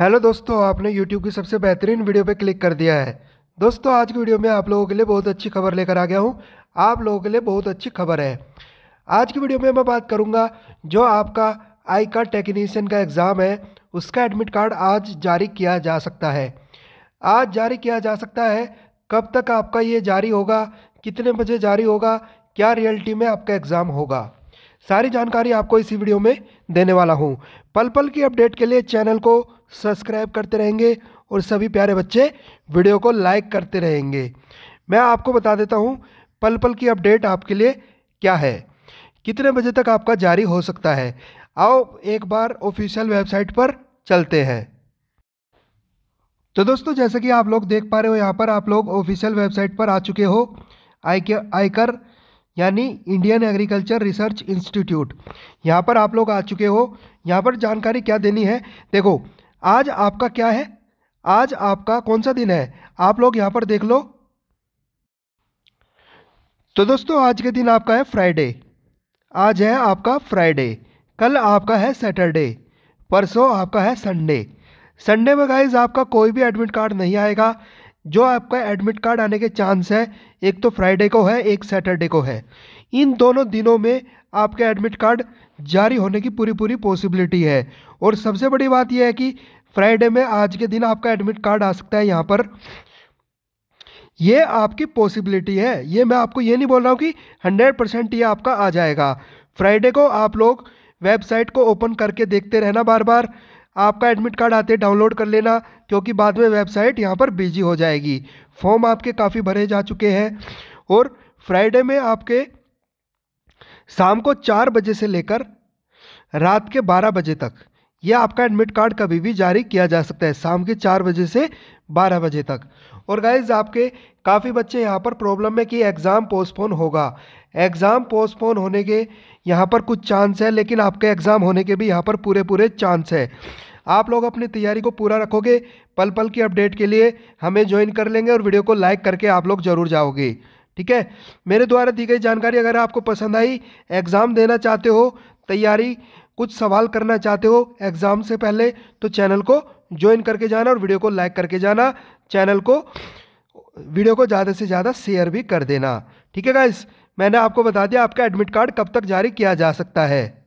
hello दोस्तों आपने YouTube की सबसे बेहतरीन वीडियो पे क्लिक कर दिया है दोस्तों आज की वीडियो में आप लोगों के लिए बहुत अच्छी खबर लेकर आ गया हूँ आप लोगों के लिए बहुत अच्छी खबर है आज की वीडियो में मैं बात करूँगा जो आपका आई कार्ड टेक्नीशियन का एग्ज़ाम है उसका एडमिट कार्ड आज जारी किया जा सकता है आज जारी किया जा सकता है कब तक आपका ये जारी होगा कितने बजे जारी होगा क्या रियलिटी में आपका एग्ज़ाम होगा सारी जानकारी आपको इसी वीडियो में देने वाला हूँ पल पल की अपडेट के लिए चैनल को सब्सक्राइब करते रहेंगे और सभी प्यारे बच्चे वीडियो को लाइक करते रहेंगे मैं आपको बता देता हूँ पल पल की अपडेट आपके लिए क्या है कितने बजे तक आपका जारी हो सकता है आओ एक बार ऑफिशियल वेबसाइट पर चलते हैं तो दोस्तों जैसा कि आप लोग देख पा रहे हो यहाँ पर आप लोग ऑफिशियल वेबसाइट पर आ चुके हो आयकर यानी इंडियन एग्रीकल्चर रिसर्च इंस्टीट्यूट यहाँ पर आप लोग आ चुके हो यहाँ पर जानकारी क्या देनी है देखो आज आपका क्या है आज आपका कौन सा दिन है आप लोग यहाँ पर देख लो तो दोस्तों आज के दिन आपका है फ्राइडे आज है आपका फ्राइडे कल आपका है सैटरडे परसों आपका है संडे संडे में गाइज आपका कोई भी एडमिट कार्ड नहीं आएगा जो आपका एडमिट कार्ड आने के चांस है एक तो फ्राइडे को है एक सैटरडे को है इन दोनों दिनों में आपका एडमिट कार्ड जारी होने की पूरी पूरी पॉसिबिलिटी है और सबसे बड़ी बात यह है कि फ्राइडे में आज के दिन आपका एडमिट कार्ड आ सकता है यहाँ पर ये आपकी पॉसिबिलिटी है ये मैं आपको ये नहीं बोल रहा हूँ कि हंड्रेड परसेंट ये आपका आ जाएगा फ्राइडे को आप लोग वेबसाइट को ओपन करके देखते रहना बार बार आपका एडमिट कार्ड आते डाउनलोड कर लेना क्योंकि बाद में वेबसाइट यहाँ पर बिजी हो जाएगी फॉर्म आपके काफ़ी भरे जा चुके हैं और फ्राइडे में आपके शाम को चार बजे से लेकर रात के बारह बजे तक यह आपका एडमिट कार्ड कभी भी जारी किया जा सकता है शाम के चार बजे से बारह बजे तक और गाइज आपके काफ़ी बच्चे यहाँ पर प्रॉब्लम है कि एग्ज़ाम पोस्टपोन होगा एग्ज़ाम पोस्टपोन होने के यहाँ पर कुछ चांस है लेकिन आपके एग्ज़ाम होने के भी यहाँ पर पूरे पूरे चांस है आप लोग अपनी तैयारी को पूरा रखोगे पल पल की अपडेट के लिए हमें ज्वाइन कर लेंगे और वीडियो को लाइक करके आप लोग ज़रूर जाओगे ठीक है मेरे द्वारा दी गई जानकारी अगर आपको पसंद आई एग्ज़ाम देना चाहते हो तैयारी कुछ सवाल करना चाहते हो एग्ज़ाम से पहले तो चैनल को ज्वाइन करके जाना और वीडियो को लाइक करके जाना चैनल को वीडियो को ज़्यादा से ज़्यादा शेयर भी कर देना ठीक है गाइस मैंने आपको बता दिया आपका एडमिट कार्ड कब तक जारी किया जा सकता है